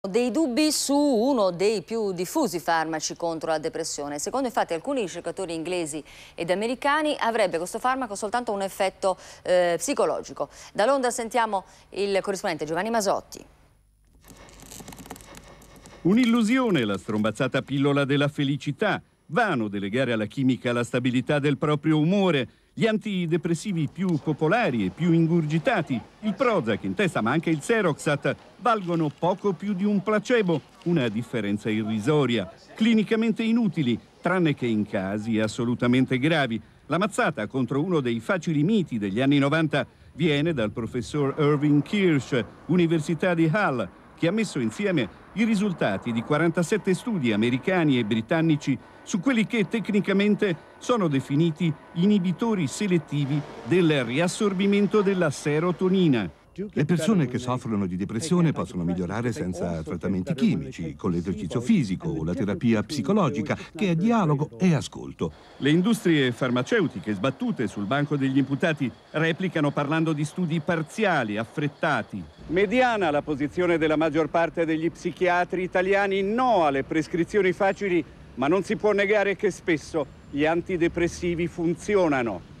Dei dubbi su uno dei più diffusi farmaci contro la depressione. Secondo infatti alcuni ricercatori inglesi ed americani avrebbe questo farmaco soltanto un effetto eh, psicologico. Da Londra sentiamo il corrispondente Giovanni Masotti. Un'illusione, la strombazzata pillola della felicità Vano delegare alla chimica la stabilità del proprio umore, gli antidepressivi più popolari e più ingurgitati, il Prozac in testa ma anche il Xeroxat, valgono poco più di un placebo, una differenza irrisoria, clinicamente inutili, tranne che in casi assolutamente gravi. La mazzata contro uno dei facili miti degli anni 90 viene dal professor Irving Kirsch, Università di Hull, che ha messo insieme i risultati di 47 studi americani e britannici su quelli che tecnicamente sono definiti inibitori selettivi del riassorbimento della serotonina, le persone che soffrono di depressione possono migliorare senza trattamenti chimici, con l'esercizio fisico o la terapia certo, certo, psicologica, certo, che è dialogo e ascolto. Le industrie farmaceutiche sbattute sul banco degli imputati replicano parlando di studi parziali, affrettati. Mediana la posizione della maggior parte degli psichiatri italiani no alle prescrizioni facili, ma non si può negare che spesso gli antidepressivi funzionano.